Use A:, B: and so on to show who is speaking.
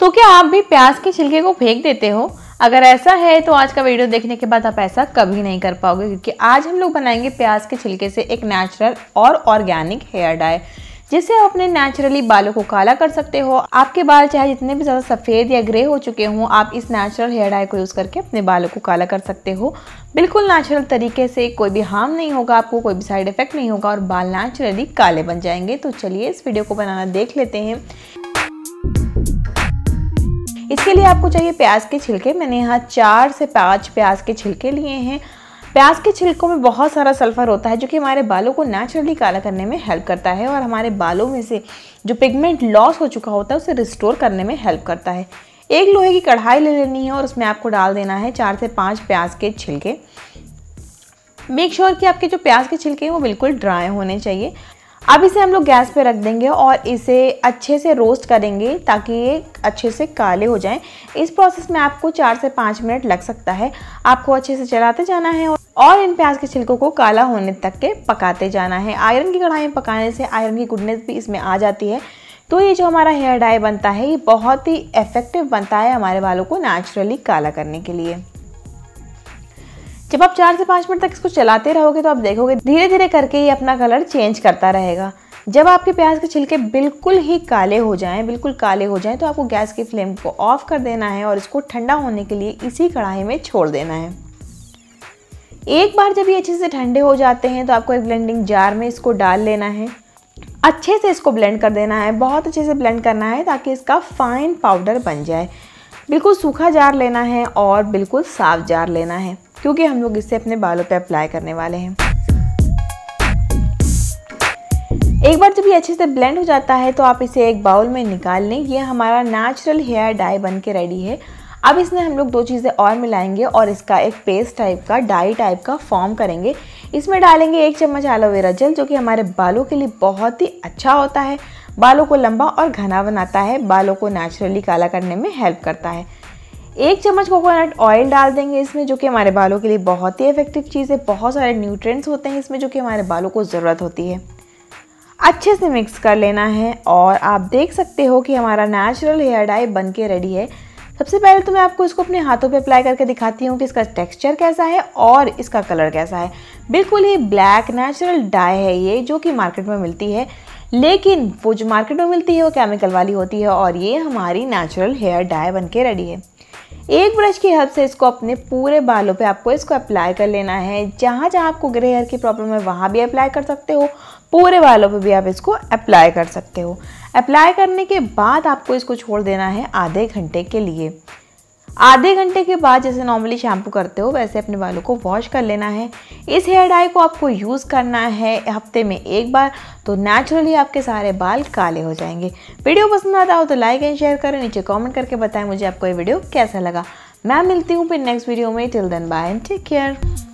A: तो क्या आप भी प्याज के छिलके को फेंक देते हो अगर ऐसा है तो आज का वीडियो देखने के बाद आप ऐसा कभी नहीं कर पाओगे क्योंकि आज हम लोग बनाएंगे प्याज के छिलके से एक नेचुरल और ऑर्गेनिक हेयर डाई जिससे आप अपने नेचुरली बालों को काला कर सकते हो आपके बाल चाहे जितने भी ज़्यादा सफ़ेद या ग्रे हो चुके हों आप इस नेचुरल हेयर डाई को यूज़ करके अपने बालों को काला कर सकते हो बिल्कुल नेचुरल तरीके से कोई भी हार्म नहीं होगा आपको कोई भी साइड इफेक्ट नहीं होगा और बाल नेचुरली काले बन जाएंगे तो चलिए इस वीडियो को बनाना देख लेते हैं इसके लिए आपको चाहिए प्याज के छिलके मैंने यहाँ चार से पाँच प्याज के छिलके लिए हैं प्याज के छिलकों में बहुत सारा सल्फ़र होता है जो कि हमारे बालों को नेचुरली काला करने में हेल्प करता है और हमारे बालों में से जो पिगमेंट लॉस हो चुका होता है उसे रिस्टोर करने में हेल्प करता है एक लोहे की कढ़ाई ले लेनी है और उसमें आपको डाल देना है चार से पाँच प्याज के छिलके मेक श्योर sure कि आपके जो प्याज के छिलके हैं वो बिल्कुल ड्राई होने चाहिए अब इसे हम लोग गैस पे रख देंगे और इसे अच्छे से रोस्ट करेंगे ताकि ये अच्छे से काले हो जाएं इस प्रोसेस में आपको चार से पाँच मिनट लग सकता है आपको अच्छे से चलाते जाना है और इन प्याज के छिलकों को काला होने तक के पकाते जाना है आयरन की कढ़ाई में पकाने से आयरन की गुडनेस भी इसमें आ जाती है तो ये जो हमारा हेयर डाई बनता है ये बहुत ही इफ़ेक्टिव बनता है हमारे बालों को नेचुरली काला करने के लिए जब आप चार से पाँच मिनट तक इसको चलाते रहोगे तो आप देखोगे धीरे धीरे करके ये अपना कलर चेंज करता रहेगा जब आपके प्याज के छिलके बिल्कुल ही काले हो जाएं बिल्कुल काले हो जाएं तो आपको गैस की फ्लेम को ऑफ कर देना है और इसको ठंडा होने के लिए इसी कढ़ाई में छोड़ देना है एक बार जब ये अच्छे से ठंडे हो जाते हैं तो आपको एक ब्लेंडिंग जार में इसको डाल लेना है अच्छे से इसको ब्लेंड कर देना है बहुत अच्छे से ब्लेंड करना है ताकि इसका फाइन पाउडर बन जाए बिल्कुल सूखा जार लेना है और बिल्कुल साफ जार लेना है क्योंकि हम लोग इसे अपने बालों पे अप्लाई करने वाले हैं एक बार जब ये अच्छे से ब्लेंड हो जाता है तो आप इसे एक बाउल में निकाल लें ये हमारा नेचुरल हेयर डाई बन के रेडी है अब इसमें हम लोग दो चीज़ें और मिलाएंगे और इसका एक पेस्ट टाइप का डाई टाइप का फॉर्म करेंगे इसमें डालेंगे एक चम्मच एलोवेरा जल जो कि हमारे बालों के लिए बहुत ही अच्छा होता है बालों को लंबा और घना बनाता है बालों को नेचुरली काला करने में हेल्प करता है एक चम्मच कोकोनट ऑयल डाल देंगे इसमें जो कि हमारे बालों के लिए बहुत ही इफेक्टिव चीज़ है बहुत सारे न्यूट्रिएंट्स होते हैं इसमें जो कि हमारे बालों को ज़रूरत होती है अच्छे से मिक्स कर लेना है और आप देख सकते हो कि हमारा नेचुरल हेयर डाई बन के रेडी है सबसे पहले तो मैं आपको इसको अपने हाथों पे अप्लाई करके दिखाती हूँ कि इसका टेक्सचर कैसा है और इसका कलर कैसा है बिल्कुल ही ब्लैक नेचुरल डाई है ये जो कि मार्केट में मिलती है लेकिन वो जो मार्केट में मिलती है वो केमिकल वाली होती है और ये हमारी नेचुरल हेयर डाई बन के रेडी है एक ब्रश की हेल्प से इसको अपने पूरे बालों पे आपको इसको अप्लाई कर लेना है जहाँ जहाँ आपको ग्रे हेयर की प्रॉब्लम है वहाँ भी अप्लाई कर सकते हो पूरे बालों पे भी आप इसको अप्लाई कर सकते हो अप्लाई करने के बाद आपको इसको छोड़ देना है आधे घंटे के लिए आधे घंटे के बाद जैसे नॉर्मली शैम्पू करते हो वैसे अपने बालों को वॉश कर लेना है इस हेयर डाई को आपको यूज़ करना है हफ्ते में एक बार तो नेचुरली आपके सारे बाल काले हो जाएंगे वीडियो पसंद आता हो तो लाइक एंड शेयर करें नीचे कमेंट करके बताएं मुझे आपको ये वीडियो कैसा लगा मैं मिलती हूँ फिर नेक्स्ट वीडियो में till then bye and take care